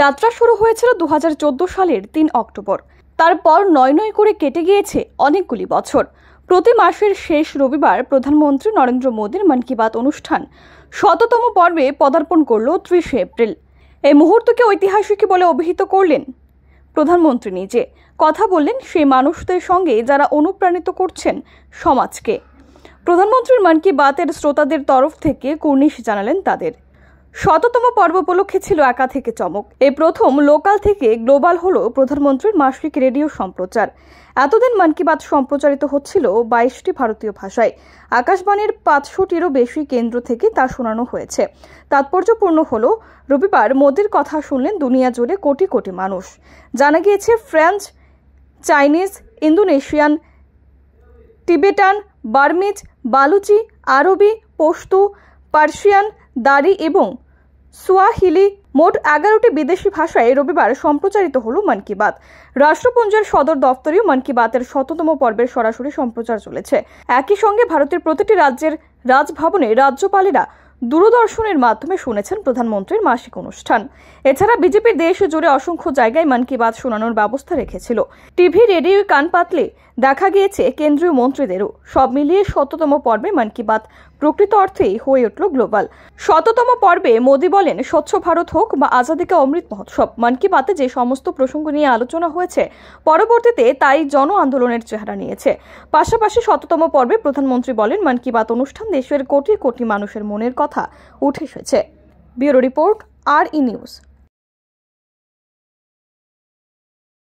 যাত্রা শুরু হয়েছিল দু সালের তিন অক্টোবর তারপর নয় নয় করে কেটে গিয়েছে অনেকগুলি বছর প্রতি মাসের শেষ রবিবার প্রধানমন্ত্রী নরেন্দ্র মোদীর মন কি বাত অনুষ্ঠান শততম পর্বে পদার্পণ করল ত্রিশে এপ্রিল এই মুহূর্তকে ঐতিহাসিক বলে অভিহিত করলেন প্রধানমন্ত্রী নিজে কথা বললেন সেই মানুষদের সঙ্গে যারা অনুপ্রাণিত করছেন সমাজকে প্রধানমন্ত্রীর মন কি বাতের শ্রোতাদের তরফ থেকে কুর্নিশ জানালেন তাদের শততম পর্ব উপলক্ষে ছিল একা থেকে চমক এ প্রথম লোকাল থেকে গ্লোবাল হলো প্রধানমন্ত্রীর মাসিক রেডিও সম্প্রচার এতদিন মন কি বাত সম্প্রচারিত হচ্ছিল বাইশটি ভারতীয় ভাষায় আকাশবাণীর পাঁচশোটিরও বেশি কেন্দ্র থেকে তা শোনানো হয়েছে তাৎপর্যপূর্ণ হল রবিবার মোদির কথা শুনলেন দুনিয়া জুড়ে কোটি কোটি মানুষ জানা গিয়েছে French Chinese Indonesian Tibetan Burmese Balochi আরবি পশতু পার্সিয়ান দারি এবং সোয়াহিলি মোট এগারোটি বিদেশি ভাষায় রবিবার সম্প্রচারিত হল মন কি বাত রাষ্ট্রপুঞ্জের সদর দপ্তরেও মন কি বাতের শততম পর্বের সরাসরি সম্প্রচার চলেছে একই সঙ্গে ভারতের প্রতিটি রাজ্যের রাজভবনে রাজ্যপালেরা দূরদর্শনের মাধ্যমে শুনেছেন প্রধানমন্ত্রীর মাসিক অনুষ্ঠান এছাড়া বিজেপি দেশ জুড়ে অসংখ্য জায়গায় মন কি বাত শোনানোর ব্যবস্থা রেখেছিল টিভি রেডিও কান পাতলে দেখা গিয়েছে কেন্দ্রীয় মন্ত্রীদেরও সব মিলিয়ে শততম পর্বে মন কি বাত প্রকৃত অর্থেই হয়ে উঠল গ্লোবাল শততম পর্বে মোদী বলেন স্বচ্ছ ভারত হোক বা আজাদিকে অমৃত মহোৎসব মন কি বাতে যে সমস্ত প্রসঙ্গ নিয়ে আলোচনা হয়েছে পরবর্তীতে তাই জন আন্দোলনের চেহারা নিয়েছে পাশাপাশি শততম পর্বে প্রধানমন্ত্রী বলেন মন কি বাত অনুষ্ঠান দেশের কোটি কোটি মানুষের মনের কথা উঠে এসেছে ব্যুরো রিপোর্ট আর ই নিউজ